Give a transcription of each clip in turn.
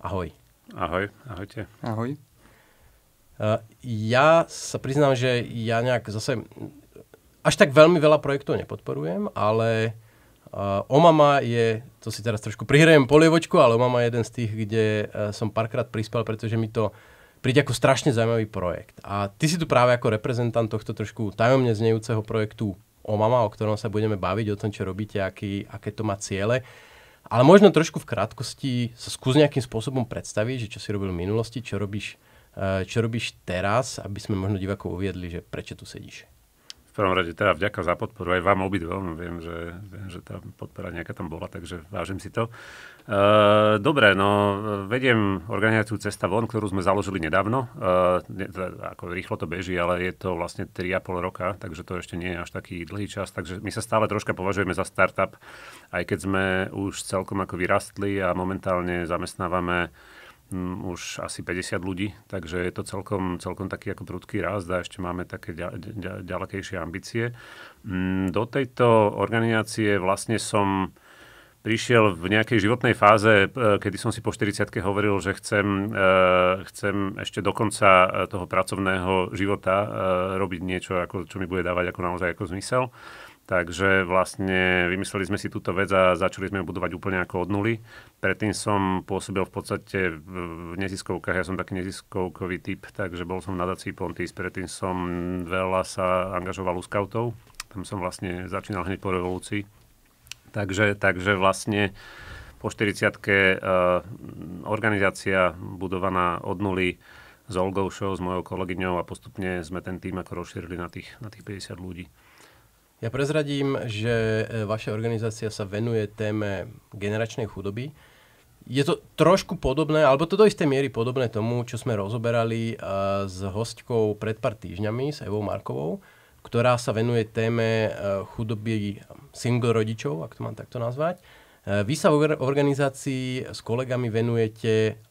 Ahoj. Ahoj, ahojte. Ahoj. Uh, ja sa priznám, že ja nejak zase až tak veľmi veľa projektov nepodporujem, ale uh, Omama je, to si teraz trošku prihrajem polievočku, ale Omama je jeden z tých, kde uh, som párkrát prispel, pretože mi to príde ako strašne zaujímavý projekt. A ty si tu práve ako reprezentant tohto trošku tajomne znejúceho projektu Omama, o ktorom sa budeme baviť, o tom, čo robíte, aký, aké to má ciele. Uh, ale možno trošku v krátkosti sa skús nejakým spôsobom predstaviť, že čo si robil v minulosti, čo robíš, eh, čo robíš teraz, aby sme možno divákov uviedli, že prečo tu sedíš prvom rade teda vďaka za podporu aj vám obidvom. Viem, že, viem, že tá podpora nejaká tam bola, takže vážim si to. E, dobre, no vediem organizáciu Cesta von, ktorú sme založili nedávno. E, teda, ako rýchlo to beží, ale je to vlastne 3,5 roka, takže to ešte nie je až taký dlhý čas. Takže my sa stále troška považujeme za startup, aj keď sme už celkom ako vyrastli a momentálne zamestnávame Hm, už asi 50 ľudí, takže je to celkom, celkom taký ako prudký rast a ešte máme také ďa, ďa, ďalekejšie ambície. Hm, do tejto organizácie vlastne som prišiel v nejakej životnej fáze, eh, kedy som si po 40 hovoril, že chcem, eh, chcem ešte do konca eh, toho pracovného života robiť niečo, ako, čo mi bude dávať ako naozaj ako zmysel. Takže vlastne vymysleli sme si túto vec a začali sme ju budovať úplne ako od nuly. Predtým som pôsobil v podstate v neziskovkách, ja som taký neziskovkový typ, takže bol som na nadácii Pontis, predtým som veľa sa angažoval u skautov, tam som vlastne začínal hneď po revolúcii. Takže, takže vlastne po 40 eh, organizácia budovaná od nuly s Olgou Show, s mojou kolegyňou a postupne sme ten tým ako rozšírili na tých, na tých 50 ľudí. Ja prezradím, že e, vaša organizácia sa venuje téme generačnej chudoby. Je to trošku podobné, alebo to do istej miery podobné tomu, čo sme rozoberali e, s hostkou pred pár týždňami, s Evou Markovou, ktorá sa venuje téme e, chudoby single rodičov, ak to mám takto nazvať. Vy sa v organizácii s kolegami venujete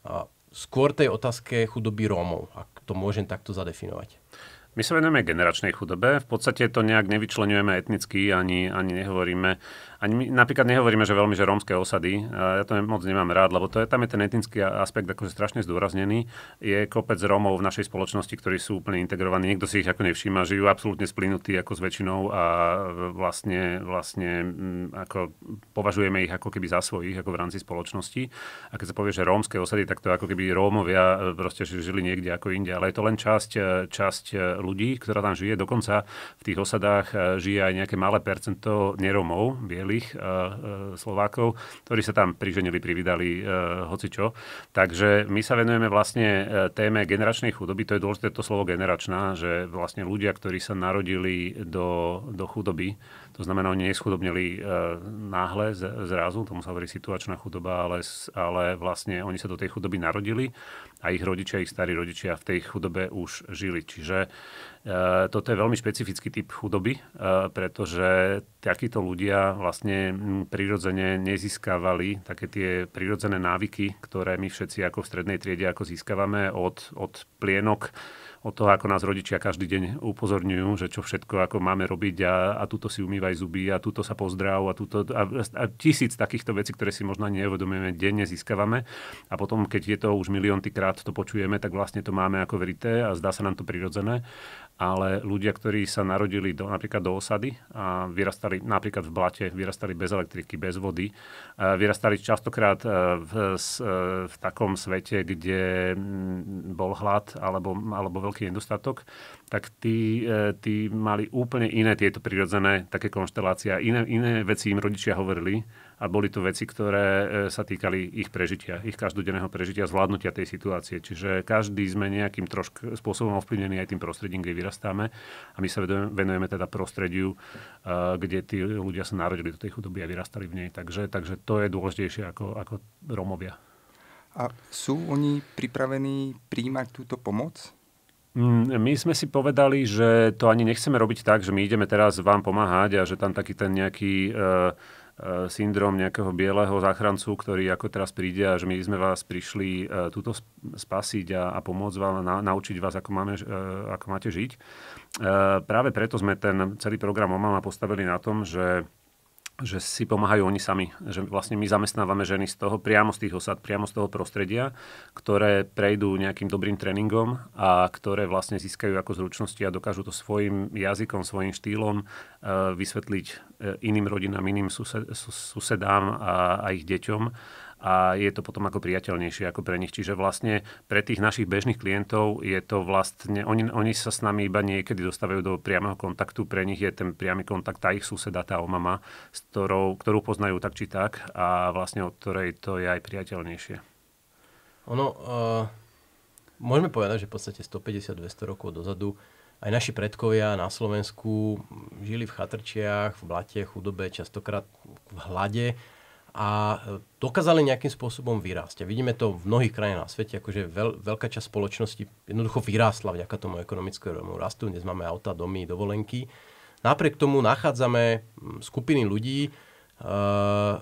skôr tej otázke chudoby Rómov, ak to môžem takto zadefinovať. My sa venujeme generačnej chudobe, v podstate to nejak nevyčlenujeme etnicky, ani, ani nehovoríme, ani my napríklad nehovoríme, že veľmi, že rómske osady, ja to moc nemám rád, lebo to je, tam je ten etnický aspekt akože strašne zdôraznený. Je kopec Rómov v našej spoločnosti, ktorí sú úplne integrovaní, niekto si ich ako nevšíma, žijú absolútne splynutí ako s väčšinou a vlastne, vlastne mm, ako považujeme ich ako keby za svojich, ako v rámci spoločnosti. A keď sa povie, že rómske osady, tak to ako keby Rómovia e, proste žili niekde ako inde, ale je to len časť, e, časť e, ľudí, ktorá tam žije. Dokonca v tých osadách eh, žije aj nejaké malé percento neromov, bielých eh, eh, Slovákov, ktorí sa tam priženili, privydali hocičo. Takže my sa venujeme vlastne téme generačnej chudoby. To je dôležité to slovo generačná, že vlastne ľudia, ktorí sa narodili do, do chudoby, to znamená, oni neschudobnili e, náhle zrazu, tomu sa hovorí situačná chudoba, ale, ale vlastne oni sa do tej chudoby narodili a ich rodičia, ich starí rodičia v tej chudobe už žili. Čiže e, toto je veľmi špecifický typ chudoby, e, pretože takíto ľudia vlastne prirodzene nezískavali také tie prirodzené návyky, ktoré my všetci ako v strednej triede ako získavame od, od plienok od toho, ako nás rodičia každý deň upozorňujú, že čo všetko ako máme robiť a, a túto si umývaj zuby a túto sa pozdrav a, túto, a, a tisíc takýchto vecí, ktoré si možno neuvedomujeme, denne získavame. A potom, keď je to už miliónty krát to počujeme, tak vlastne to máme ako verité a zdá sa nám to prirodzené. Ale ľudia, ktorí sa narodili do, napríklad do osady a vyrastali napríklad v blate, vyrastali bez elektriky, bez vody, vyrastali častokrát e, v, v, e, v takom svete, kde bol hlad alebo, alebo veľký nedostatok, tak tí, e, tí mali úplne iné tieto prirodzené také konštelácie. Iné, iné veci im rodičia hovorili a boli to veci, ktoré e, sa týkali ich prežitia, ich každodenného prežitia, zvládnutia tej situácie. Čiže každý sme nejakým trošku spôsobom ovplyvnení aj tým prostredím, kde vyrastáme a my sa venujeme teda prostrediu, e, kde tí ľudia sa narodili do tej chudoby a vyrastali v nej. Takže, takže to je dôležitejšie ako, ako Romovia. A sú oni pripravení príjmať túto pomoc? Mm, my sme si povedali, že to ani nechceme robiť tak, že my ideme teraz vám pomáhať a že tam taký ten nejaký e, e, syndrom nejakého bieleho záchrancu, ktorý ako teraz príde a že my sme vás prišli e, túto spasiť a, a pomôcť vám, na, naučiť vás, ako, máme, ako máte žiť. Práve preto sme ten celý program OMAMA postavili na tom, že že si pomáhajú oni sami. Že vlastne my zamestnávame ženy z toho, priamo z tých osad, priamo z toho prostredia, ktoré prejdú nejakým dobrým tréningom a ktoré vlastne získajú ako zručnosti a dokážu to svojim jazykom, svojim štýlom e, vysvetliť e, iným rodinám, iným sused, susedám a, a ich deťom a je to potom ako priateľnejšie ako pre nich. Čiže vlastne pre tých našich bežných klientov je to vlastne, oni, oni sa s nami iba niekedy dostávajú do priameho kontaktu, pre nich je ten priamy kontakt tá ich suseda, tá omama, s ktorou, ktorú poznajú tak či tak a vlastne od ktorej to je aj priateľnejšie. Ono, uh, môžeme povedať, že v podstate 150-200 rokov dozadu aj naši predkovia na Slovensku žili v chatrčiach, v blate, chudobe, častokrát v hlade a e, dokázali nejakým spôsobom vyrásť. A vidíme to v mnohých krajinách na svete, akože veľ, veľká časť spoločnosti jednoducho vyrástla vďaka tomu ekonomickému rastu. Dnes máme auta, domy, dovolenky. Napriek tomu nachádzame skupiny ľudí, uh,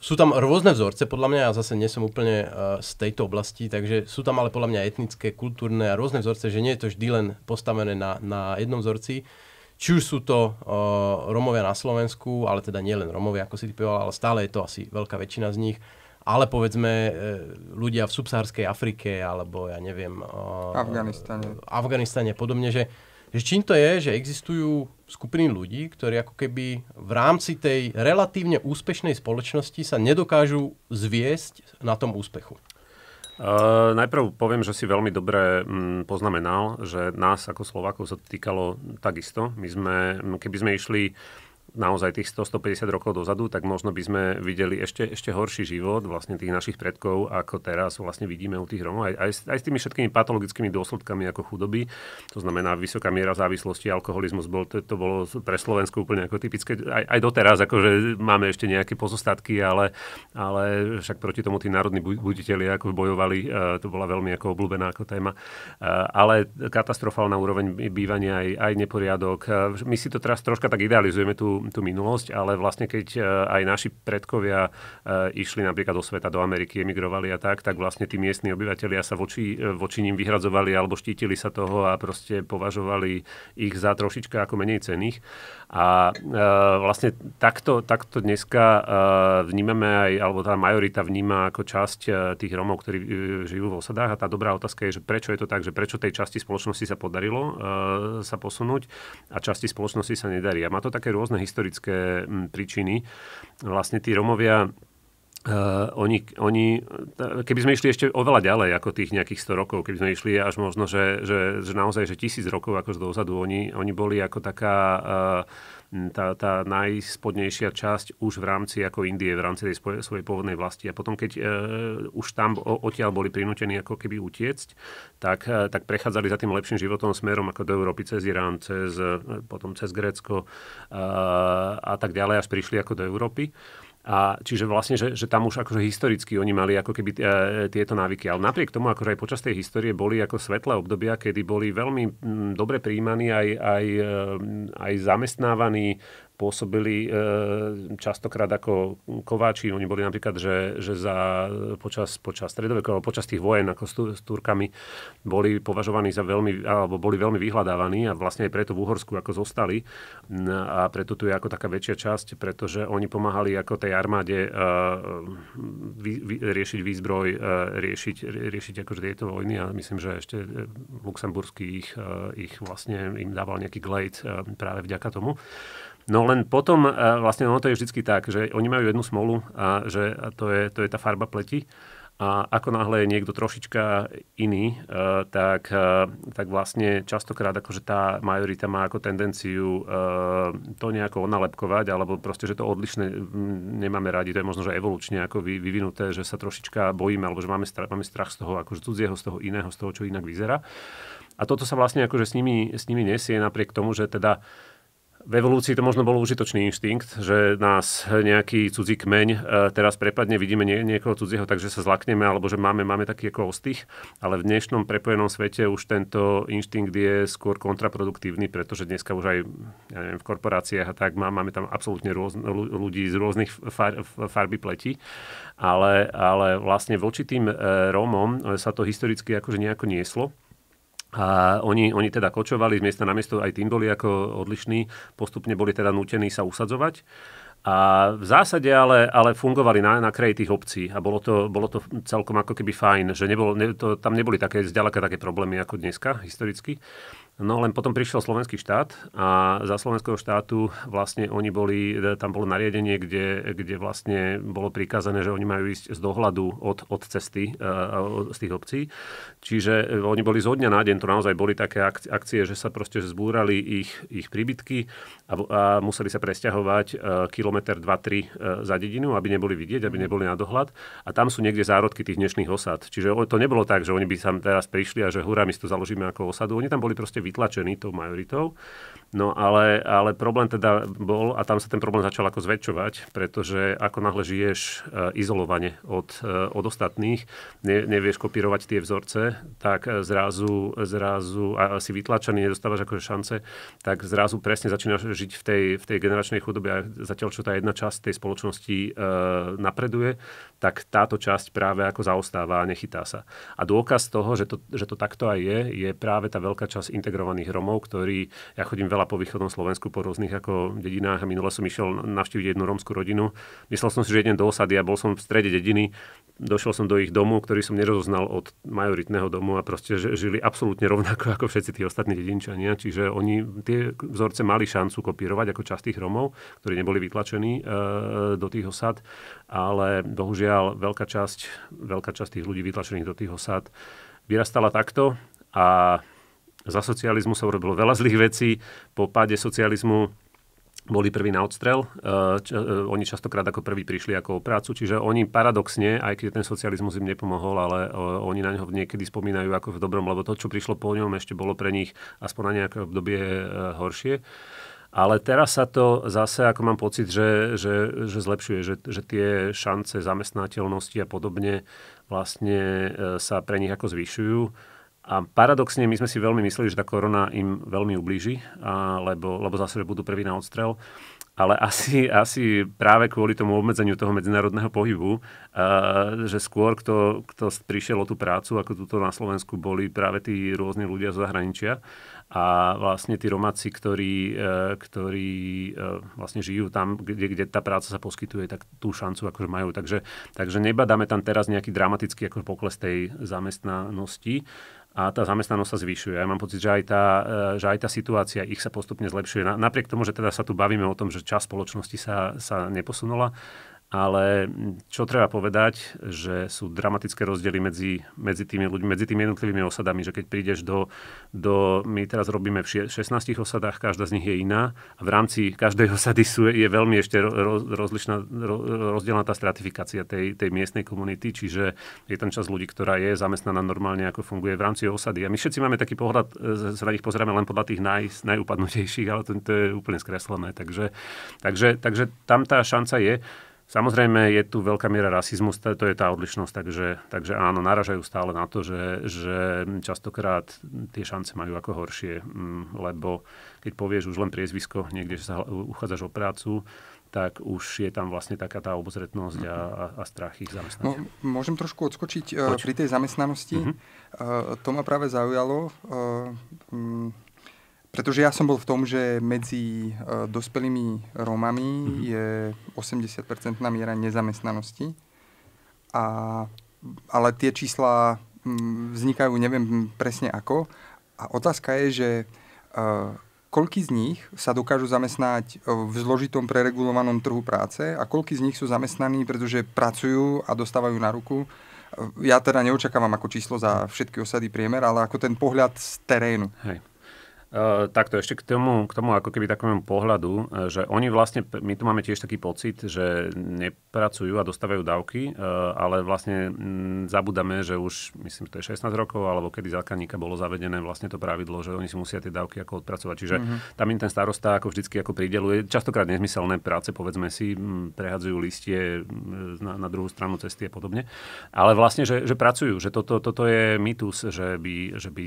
sú tam rôzne vzorce, podľa mňa, ja zase nie som úplne uh, z tejto oblasti, takže sú tam ale podľa mňa etnické, kultúrne a rôzne vzorce, že nie je to vždy len postavené na, na jednom vzorci. Uh, či už sú to uh, Romovia na Slovensku, ale teda nie len Romovia, ako si typoval, ale stále je to asi veľká väčšina z nich. Ale povedzme e, ľudia v subsahárskej Afrike alebo ja neviem... Uh, Afganistane. E, Afganistane podobne, že, že čím to je, že existujú skupiny ľudí, ktorí ako keby v rámci tej relatívne úspešnej spoločnosti sa nedokážu zviesť na tom úspechu. Uh, najprv poviem, že si veľmi dobre mm, poznamenal, že nás ako Slovákov sa týkalo takisto. My sme, no, keby sme išli uh, naozaj tých 100-150 rokov dozadu, tak možno by sme videli ešte, ešte horší život vlastne tých našich predkov, ako teraz vlastne vidíme u tých Romov, aj, aj, aj s tými všetkými patologickými dôsledkami ako chudoby, to znamená vysoká miera závislosti, alkoholizmus, bol, to, to bolo pre Slovensko úplne ako typické, aj, aj doteraz akože máme ešte nejaké pozostatky, ale, ale však proti tomu tí národní buditeľi ako bojovali, e, to bola veľmi ako obľúbená ako téma, e, ale katastrofálna úroveň bývania aj, aj neporiadok. E, my si to teraz troška tak idealizujeme tú tú, minulosť, ale vlastne keď e, aj naši predkovia e, išli napríklad do sveta, do Ameriky, emigrovali a tak, tak vlastne tí miestni obyvateľia sa voči, e, voči ním vyhradzovali alebo štítili sa toho a proste považovali ich za trošička ako menej cených. A e, vlastne takto, takto dneska e, vnímame aj, alebo tá majorita vníma ako časť e, tých Romov, ktorí e, žijú v osadách. A tá dobrá otázka je, že prečo je to tak, že prečo tej časti spoločnosti sa podarilo e, sa posunúť a časti spoločnosti sa nedarí. A má to také rôzne historické m, príčiny. Vlastne tí Romovia Uh, oni, oni, keby sme išli ešte oveľa ďalej ako tých nejakých 100 rokov, keby sme išli až možno, že, že, že naozaj, že tisíc rokov z dozadu, oni, oni boli ako taká uh, tá, tá najspodnejšia časť už v rámci ako Indie, v rámci tej svojej, svojej pôvodnej vlasti. A potom, keď uh, už tam o, odtiaľ boli prinútení ako keby utiecť, tak, uh, tak prechádzali za tým lepším životom smerom ako do Európy cez Irán, cez, uh, potom cez Grécko uh, a tak ďalej, až prišli ako do Európy. A čiže vlastne, že, že tam už akože historicky oni mali ako keby e, tieto návyky. Ale napriek tomu, akože aj počas tej histórie boli ako svetlé obdobia, kedy boli veľmi m, dobre príjmaní aj, aj, e, aj zamestnávaní pôsobili e, častokrát ako kováči. Oni boli napríklad, že, že za, počas, počas stredoveku alebo počas tých vojen ako s, s Turkami boli považovaní za veľmi, alebo boli veľmi vyhľadávaní a vlastne aj preto v Uhorsku ako zostali a preto tu je ako taká väčšia časť, pretože oni pomáhali ako tej armáde e, vy, vy, riešiť výzbroj, e, riešiť, riešiť akože tieto vojny a myslím, že ešte luxemburský ich, ich vlastne im dával nejaký glejt práve vďaka tomu. No len potom, e, vlastne ono to je vždy tak, že oni majú jednu smolu a že to je, to je tá farba pleti a ako náhle je niekto trošička iný, e, tak, e, tak vlastne častokrát akože tá majorita má ako tendenciu to nejako onalepkovať, alebo proste, že to odlišné nemáme radi, to je možno, že evolučne ako vyvinuté, že sa trošička bojíme, alebo že máme strach, máme strach z toho akože cudzieho, z toho iného, z toho, čo inak vyzerá. A toto sa vlastne akože s nimi, s nimi nesie napriek tomu, že teda v evolúcii to možno bol užitočný inštinkt, že nás nejaký cudzí kmeň e, teraz prepadne, vidíme nie, niekoho cudzieho, takže sa zlakneme, alebo že máme, máme taký ako ostých, ale v dnešnom prepojenom svete už tento inštinkt je skôr kontraproduktívny, pretože dneska už aj ja neviem, v korporáciách a tak má, máme tam absolútne rôz, ľudí z rôznych far, farby pleti, ale, ale vlastne voči tým e, Rómom e, sa to historicky akože nejako nieslo a oni, oni teda kočovali z miesta na miesto, aj tým boli ako odlišní, postupne boli teda nutení sa usadzovať. A v zásade ale, ale fungovali na, na kraji tých obcí a bolo to, bolo to celkom ako keby fajn, že nebol, ne, to, tam neboli také, zďaleka také problémy ako dneska historicky. No len potom prišiel slovenský štát a za slovenského štátu vlastne oni boli, tam bolo nariadenie, kde, kde vlastne bolo prikázané, že oni majú ísť z dohľadu od, od cesty e, e, z tých obcí. Čiže e, oni boli zo dňa na deň, to naozaj boli také akcie, že sa proste zbúrali ich, ich príbytky a, a museli sa presťahovať kilometr 2-3 za dedinu, aby neboli vidieť, aby mhm. neboli na dohľad. A tam sú niekde zárodky tých dnešných osad. Čiže to nebolo tak, že oni by sa teraz prišli a že hurá, my si tu založíme ako osadu. Oni tam boli proste vytlačení tou majoritou. No ale, ale problém teda bol, a tam sa ten problém začal ako zväčšovať, pretože ako náhle žiješ e, izolovane od, e, od ostatných, ne, nevieš kopírovať tie vzorce, tak zrazu, zrazu a si vytlačený, nedostávaš akože šance, tak zrazu presne začínaš žiť v tej, v tej generačnej chudobe a zatiaľ, čo tá jedna časť tej spoločnosti e, napreduje, tak táto časť práve ako zaostáva a nechytá sa. A dôkaz toho, že to, že to takto aj je, je práve tá veľká časť integrovaných Romov, ktorí, ja chodím veľa po východnom Slovensku, po rôznych ako dedinách a minule som išiel navštíviť jednu rómsku rodinu. Myslel som si, že jeden do osady a bol som v strede dediny. Došiel som do ich domu, ktorý som nerozoznal od majoritného domu a proste žili absolútne rovnako ako všetci tí ostatní dedinčania. Čiže oni tie vzorce mali šancu kopírovať ako časť tých Romov, ktorí neboli vytlačení e, do tých osad, ale bohužiaľ veľká časť, veľká časť tých ľudí vytlačených do tých osad vyrastala takto a za socializmu sa urobilo veľa zlých vecí. Po páde socializmu boli prví na odstrel. E, e, oni častokrát ako prví prišli ako o prácu, čiže oni paradoxne, aj keď ten socializmus im nepomohol, ale e, oni na ňo niekedy spomínajú ako v dobrom, lebo to, čo prišlo po ňom, ešte bolo pre nich aspoň na nejaké obdobie horšie. Ale teraz sa to zase, ako mám pocit, že, že, že zlepšuje, že, že tie šance zamestnateľnosti a podobne vlastne sa pre nich ako zvyšujú a paradoxne, my sme si veľmi mysleli, že tá korona im veľmi ublíži, a, lebo, lebo zase budú prvý na odstrel. Ale asi, asi práve kvôli tomu obmedzeniu toho medzinárodného pohybu, a, že skôr kto, kto prišiel o tú prácu, ako túto na Slovensku boli práve tí rôzni ľudia zo zahraničia. A vlastne tí Romáci, ktorí, e, ktorí e, vlastne žijú tam, kde, kde tá práca sa poskytuje, tak tú šancu akože majú. Takže, takže nebadáme tam teraz nejaký dramatický ako pokles tej zamestnanosti a tá zamestnanosť sa zvyšuje. Ja mám pocit, že aj tá, e, že aj tá situácia ich sa postupne zlepšuje. Napriek tomu, že teda sa tu bavíme o tom, že čas spoločnosti sa, sa neposunula, ale mm, čo treba povedať, že sú dramatické rozdiely medzi, medzi tými ľuďmi, medzi tými jednotlivými osadami, že keď prídeš do, do my teraz robíme v 16 osadách, každá z nich je iná a v rámci každej osady sú, je veľmi ešte rozlišná, rozdielná tá stratifikácia tej, tej miestnej komunity, čiže je tam časť ľudí, ktorá je zamestnaná normálne, ako funguje v rámci osady. A my všetci máme taký pohľad, sa e, na nich pozeráme len podľa tých naj, najúpadnutejších, ale to, to je úplne skreslené. Takže, takže, takže tam tá šanca je. Samozrejme, je tu veľká miera rasizmu, to je tá odlišnosť, takže, takže áno, naražajú stále na to, že, že častokrát tie šance majú ako horšie, mm, lebo keď povieš už len priezvisko niekde, že sa uchádzaš o prácu, tak už je tam vlastne taká tá obozretnosť a, mhm. a, strach ich zamestnania. No, môžem trošku odskočiť e, Poď. pri tej zamestnanosti. Mm-hmm. To ma práve zaujalo. E, mm, pretože ja som bol v tom, že medzi uh, dospelými Rómami mm-hmm. je 80 na miera nezamestnanosti. A, ale tie čísla m, vznikajú, neviem presne ako. A otázka je, že uh, e, koľky z nich sa dokážu zamestnať e, v zložitom preregulovanom trhu práce a koľky z nich sú zamestnaní, pretože pracujú a dostávajú na ruku. Ja teda neočakávam ako číslo za všetky osady priemer, ale ako ten pohľad z terénu. Hej. Eh, takto ešte k tomu, k tomu ako keby takému pohľadu, eh, že oni vlastne, my tu máme tiež taký pocit, že nepracujú a dostávajú dávky, eh, ale vlastne mm, zabudame, že už, myslím, to je 16 rokov, alebo kedy zákonníka bolo zavedené vlastne to pravidlo, že oni si musia tie dávky ako odpracovať. Čiže mm-hmm. tam im ten starosta ako vždycky ako prideluje častokrát nezmyselné práce, povedzme si, m, prehadzujú listie na, na druhú stranu cesty a podobne. Ale vlastne, že, že pracujú, že toto, toto je mýtus, že by, že by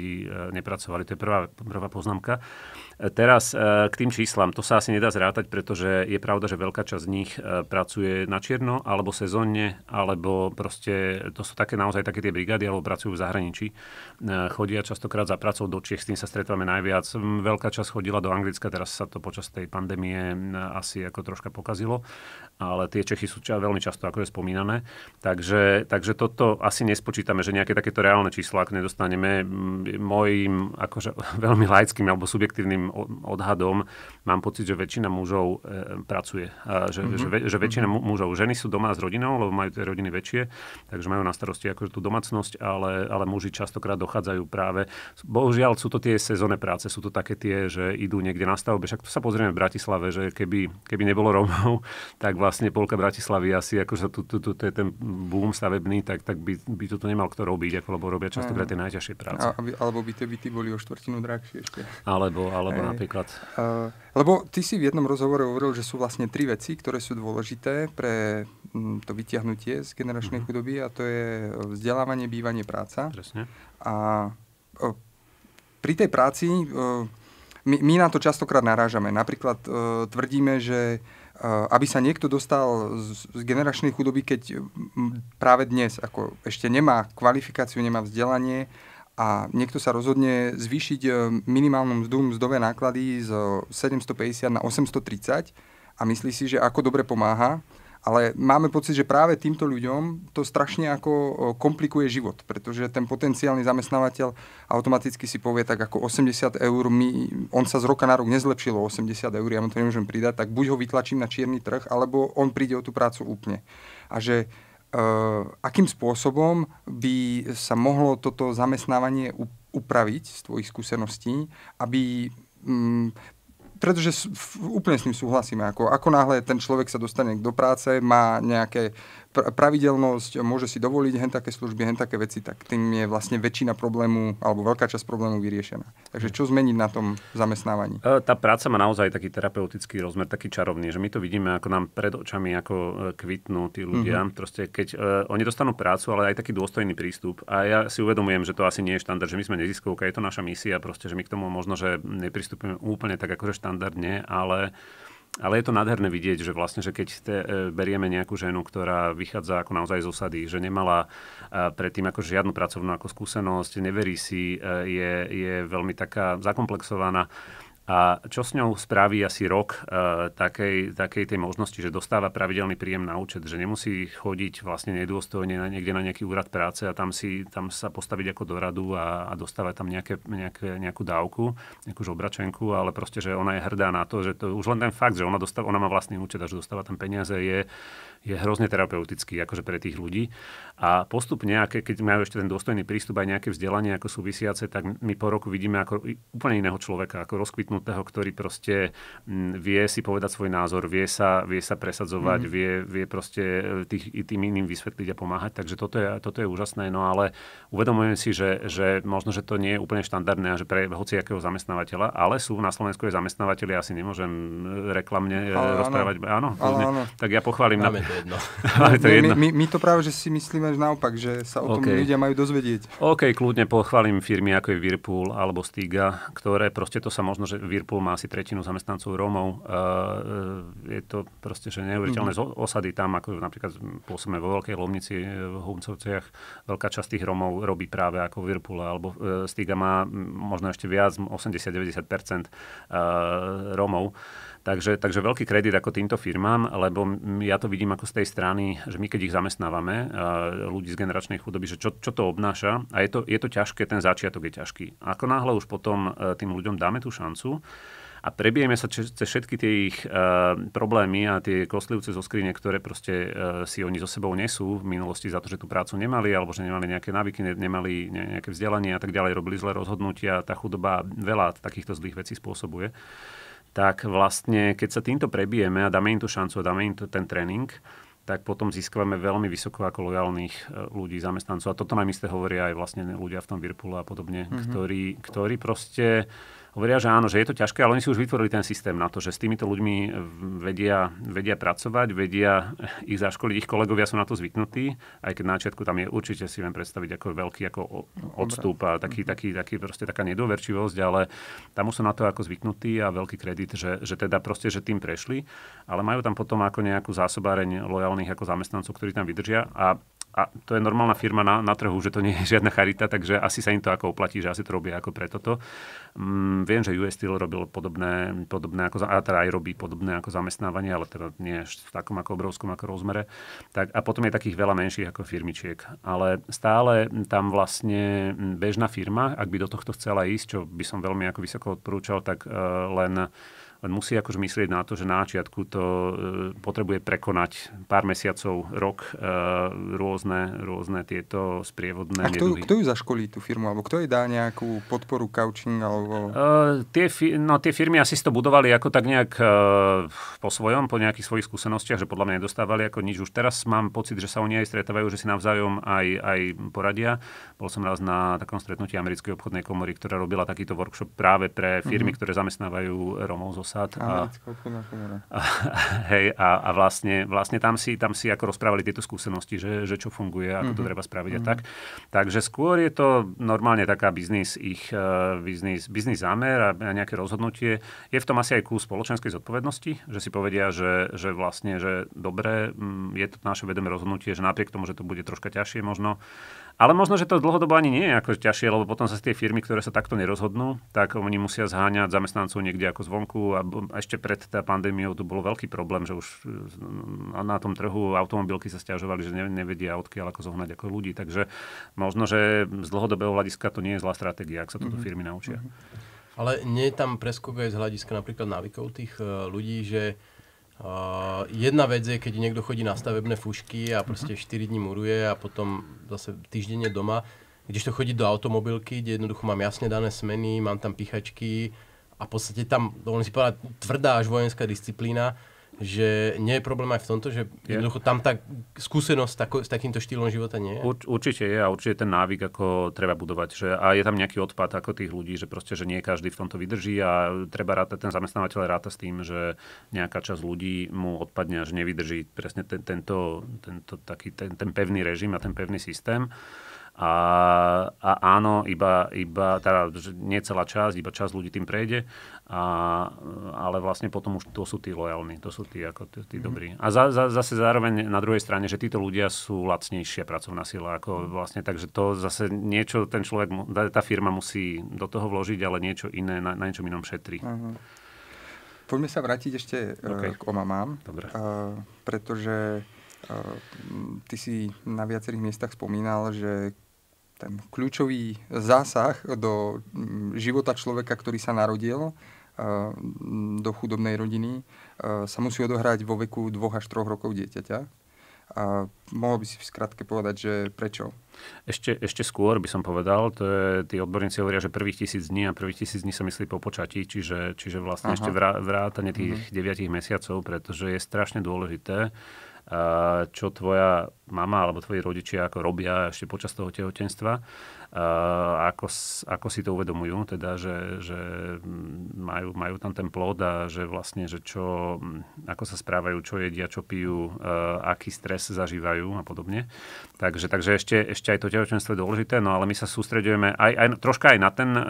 nepracovali. To je prvá, prvá poznámka poznámka. E, teraz e, k tým číslam. To sa asi nedá zrátať, pretože je pravda, že veľká časť z nich e, pracuje na čierno, alebo sezónne, alebo proste to sú také naozaj také tie brigády, alebo pracujú v zahraničí. Chodia častokrát za pracou do Čech, s tým sa stretávame najviac. Mm, veľká časť chodila do Anglicka, teraz sa to počas tej pandémie asi ako troška pokazilo ale tie Čechy sú veľmi často ako je spomínané. Takže, takže toto asi nespočítame, že nejaké takéto reálne čísla, ak nedostaneme, mm, mojim akože veľmi laickým alebo subjektívnym odhadom mám pocit, že väčšina mužov e, pracuje. A že, mm-hmm. že, že väčšina mhm. mužov, ženy sú doma s rodinou, lebo majú tie rodiny väčšie, takže majú na starosti akože tú domácnosť, ale, ale muži častokrát dochádzajú práve. Bohužiaľ sú to tie sezónne práce, sú to také tie, že idú niekde na stavbe. Však tu sa pozrieme v Bratislave, že keby, keby nebolo Rómov, tak vlastne polka Bratislavy asi, akože tu, tu, tu, tu je ten boom stavebný, tak, tak by, by to tu nemal kto robiť, ako, lebo robia častokrát mhm. tie najťažšie práce. A, alebo by tie byty boli o štvrtinu drahšie ešte. Alebo, alebo Ej. napríklad... Uh, lebo ty si v jednom rozhovore hovoril, že sú vlastne tri veci, ktoré sú dôležité pre mm, to vyťahnutie z generačnej mm-hmm. chudoby a to je vzdelávanie, bývanie, práca. Presne. A pri tej práci... my, my na to častokrát narážame. Napríklad e, tvrdíme, že aby sa niekto dostal z generačnej chudoby, keď práve dnes ako ešte nemá kvalifikáciu, nemá vzdelanie a niekto sa rozhodne zvýšiť e, minimálnu mzdu, mzdové náklady z 750 na 830 a myslí si, že ako dobre pomáha, ale máme pocit, že práve týmto ľuďom to strašne ako komplikuje život, pretože ten potenciálny zamestnávateľ automaticky si povie tak ako 80 eur, my, on sa z roka na rok nezlepšilo 80 eur, ja mu to nemôžem pridať, tak buď ho vytlačím na čierny trh, alebo on príde o tú prácu úplne. A že Uh, akým spôsobom by sa mohlo toto zamestnávanie upraviť z tvojich skúseností, aby mm, pretože úplne s ním súhlasíme. Ako, ako náhle ten človek sa dostane do práce, má nejaké pravidelnosť, e, môže si dovoliť hen také služby, hen také veci, tak tým je vlastne väčšina problému alebo veľká časť problému vyriešená. Takže čo zmeniť na tom zamestnávaní? E, tá práca má naozaj taký terapeutický rozmer, taký čarovný, že my to vidíme, ako nám pred očami ako e, kvitnú tí ľudia. Mm-hmm. Proste, keď uh, oni dostanú prácu, ale aj taký dôstojný prístup. A ja si uvedomujem, že to asi nie je štandard, že my sme neziskovka, je to naša misia, proste, že my k tomu možno, že nepristupujeme úplne tak akože štandardne, ale ale je to nádherné vidieť, že vlastne, že keď te, e, berieme nejakú ženu, ktorá vychádza ako naozaj z osady, že nemala e, predtým ako žiadnu pracovnú ako skúsenosť, neverí si, e, je, je veľmi taká zakomplexovaná, a čo s ňou spraví asi rok e, takej, takej tej možnosti, že dostáva pravidelný príjem na účet, že nemusí chodiť vlastne nedôstojne na, niekde na nejaký úrad práce a tam, si, tam sa postaviť ako doradu a, a dostávať tam nejaké, nejaké, nejakú dávku, nejakú žobračenku, ale proste, že ona je hrdá na to, že to už len ten fakt, že ona, dostáva, ona má vlastný účet a že dostáva tam peniaze je, je hrozne terapeutický akože pre tých ľudí. A postupne, a keď majú ešte ten dôstojný prístup aj nejaké vzdelanie ako súvisiace, tak my po roku vidíme ako úplne iného človeka, ako rozkvitnutého, ktorý proste vie si povedať svoj názor, vie sa, vie sa presadzovať, mm. vie, vie proste e, tých, tým iným vysvetliť a pomáhať. Takže toto je, toto je úžasné, no ale uvedomujem si, že, že možno, že to nie je úplne štandardné a že pre hociakého zamestnávateľa, ale sú na Slovensku aj zamestnávateľi, asi nemôžem e, reklamne ale, rozprávať. Áno, áno, áno, áno. Tak ja pochválim. Na, Ale to jedno. My, my, my to práve, že si myslíme že naopak, že sa o tom ľudia majú dozvedieť. OK, kľudne pochválim firmy ako je Whirlpool alebo Stiga, ktoré proste to sa možno, že Whirlpool má asi tretinu zamestnancov Rómov. Uh, je to proste, že neuveriteľné mm-hmm. osady tam, ako napríklad pôsobíme vo Veľkej Lomnici eh, v Huncovciach, veľká časť tých Rómov robí práve ako Whirlpool alebo Stiga má hm, možno ešte viac, 80-90% uh, Rómov. Takže, takže veľký kredit ako týmto firmám, lebo ja to vidím ako z tej strany, že my keď ich zamestnávame, ľudí z generačnej chudoby, že čo, čo to obnáša a je to, je to ťažké, ten začiatok je ťažký. Ako náhle už potom e, tým ľuďom dáme tú šancu, a prebijeme sa cez všetky tie ich e, problémy a tie kostlivce zo skrine, ktoré proste e, si oni so sebou nesú v minulosti za to, že tú prácu nemali alebo že nemali nejaké návyky, nemali nejaké vzdelanie a tak ďalej, robili zlé rozhodnutia, tá chudoba veľa takýchto zlých vecí spôsobuje tak vlastne, keď sa týmto prebijeme a dáme im tú šancu a dáme im ten tréning, tak potom získavame veľmi vysoko ako lojálnych e, ľudí, zamestnancov. A toto nám isté hovoria aj vlastne ľudia v tom Virpule a podobne, mm-hmm. ktorí, ktorí proste hovoria, že áno, že je to ťažké, ale oni si už vytvorili ten systém na to, že s týmito ľuďmi eh, vedia, vedia pracovať, vedia eh, ich zaškoliť, ich kolegovia sú na to zvyknutí, aj keď na začiatku tam je určite si viem predstaviť ako veľký ako odstup a taký, taký, taký proste taká nedôverčivosť, ale tam už sú na to ako zvyknutí a veľký kredit, že, že teda proste, že tým prešli, ale majú tam potom ako nejakú zásobáreň lojálnych ako zamestnancov, ktorí tam vydržia a a to je normálna firma na, na trhu, že to nie je žiadna charita, takže asi sa im to ako oplatí, že asi to robia ako pre toto. Mm, viem, že US Steel robil podobné, podobné ako, a teda aj robí podobné ako zamestnávanie, ale teda nie v takom ako obrovskom ako rozmere. Tak, a potom je takých veľa menších ako firmičiek. Ale stále tam vlastne mm, bežná firma, ak by do tohto chcela ísť, čo by som veľmi ako vysoko odporúčal, tak uh, len len musí akože myslieť na to, že náčiatku to e, potrebuje prekonať pár mesiacov, rok, e, rôzne, rôzne tieto sprievodné A kto, neduhy. kto ju zaškolí, tú firmu? Alebo kto jej dá nejakú podporu, coaching? Alebo... Uh, tie, no, tie firmy asi to budovali ako tak nejak uh, po svojom, po nejakých svojich skúsenostiach, že podľa mňa nedostávali ako nič. Už teraz mám pocit, že sa oni aj stretávajú, že si navzájom aj, aj poradia. Bol som raz na takom stretnutí americkej obchodnej komory, ktorá robila takýto workshop práve pre firmy, uh-huh. ktoré zamestnávajú Romov zo Mossad. A, a, hej, a, a vlastne, vlastne tam, si, tam si ako rozprávali tieto skúsenosti, že, že čo funguje, ako mm-hmm. to mhm. treba spraviť mm-hmm. a mhm. tak. Takže skôr je to normálne taká biznis ich e, biznis, biznis zámer a nejaké rozhodnutie. Je v tom asi aj kus spoločenskej zodpovednosti, že si povedia, že, že vlastne, že dobre, mm, je to naše vedomé rozhodnutie, že napriek tomu, že to bude troška ťažšie možno, ale možno, že to dlhodobo ani nie je ako ťažšie, lebo potom sa z tie firmy, ktoré sa takto nerozhodnú, tak oni musia zháňať zamestnancov niekde ako zvonku a ešte pred tá pandémiou tu bol veľký problém, že už mm, na tom trhu automobilky sa stiažovali, že nevedia odkiaľ ako zohnať ako ľudí. Takže možno, že z dlhodobého hľadiska to nie je zlá stratégia, ak sa toto mhm. firmy naučia. Mm-hmm. Ale nie je tam preskok aj z hľadiska napríklad návykov tých eh, ľudí, že Uh, jedna vec je, keď niekto chodí na stavebné fušky a proste 4 mhm. dní muruje a potom zase týždenne doma, to chodí do automobilky, kde jednoducho mám jasne dané smeny, mám tam pichačky a v podstate tam, dovolím si povedať, tvrdá až vojenská disciplína, že nie je problém aj v tomto, že jednoducho tam tá skúsenosť tako, s takýmto štýlom života nie je? Urč, určite je a určite ten návyk ako treba budovať. Že, a je tam nejaký odpad ako tých ľudí, že proste, že nie každý v tomto vydrží a treba ráta, ten zamestnávateľ ráta s tým, že nejaká časť ľudí mu odpadne až nevydrží presne ten, tento, tento taký, ten, ten pevný režim a ten pevný systém. A, a áno, iba, iba teda nie celá časť, iba časť ľudí tým prejde, a, ale vlastne potom už to sú tí lojálni, to sú tí, ako, tí, tí mhm. dobrí. A za, za, zase zároveň na druhej strane, že títo ľudia sú lacnejšia pracovná sila, ako mhm. vlastne, takže to zase niečo ten človek, tá firma musí do toho vložiť, ale niečo iné, na, na niečom inom šetrí. Uh-huh. Poďme sa vrátiť ešte e, okay. k omamám, Dobre. Uh, pretože e, ty si na viacerých miestach spomínal, že ten kľúčový zásah do mm, života človeka, ktorý sa narodil e, do chudobnej rodiny, e, sa musí odohrať vo veku 2 až 3 rokov dieťaťa. A mohol by si v skratke povedať, že prečo? Ešte, ešte skôr by som povedal, to je, tí odborníci hovoria, že prvých tisíc dní a prvých tisíc dní sa myslí po počatí, čiže, čiže vlastne Aha. ešte vrátane tých mm-hmm. 9 mesiacov, pretože je strašne dôležité, čo tvoja mama alebo tvoji rodičia ako robia ešte počas toho tehotenstva ako, ako si to uvedomujú, teda, že, že majú, majú tam ten plod a že vlastne, že čo, ako sa správajú, čo jedia, čo pijú, e, aký stres zažívajú a podobne. Takže, takže ešte, ešte aj to tehotenstvo je dôležité, no ale my sa sústredujeme aj, aj troška aj na ten, e,